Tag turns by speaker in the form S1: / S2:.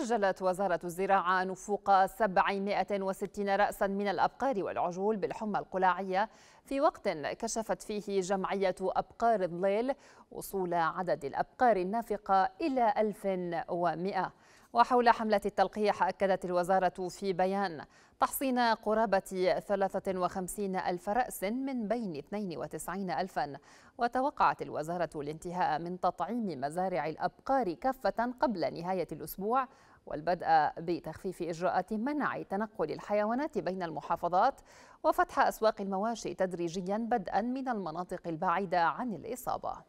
S1: سجلت وزارة الزراعة نفوق 760 رأسا من الأبقار والعجول بالحمى القلاعية في وقت كشفت فيه جمعية أبقار الظليل وصول عدد الأبقار النافقة إلى 1100 وحول حملة التلقيح أكدت الوزارة في بيان تحصين قرابة 53 ألف رأس من بين 92 ألفا وتوقعت الوزارة الانتهاء من تطعيم مزارع الأبقار كافة قبل نهاية الأسبوع والبدء بتخفيف إجراءات منع تنقل الحيوانات بين المحافظات وفتح أسواق المواشي تدريجيا بدءا من المناطق البعيدة عن الإصابة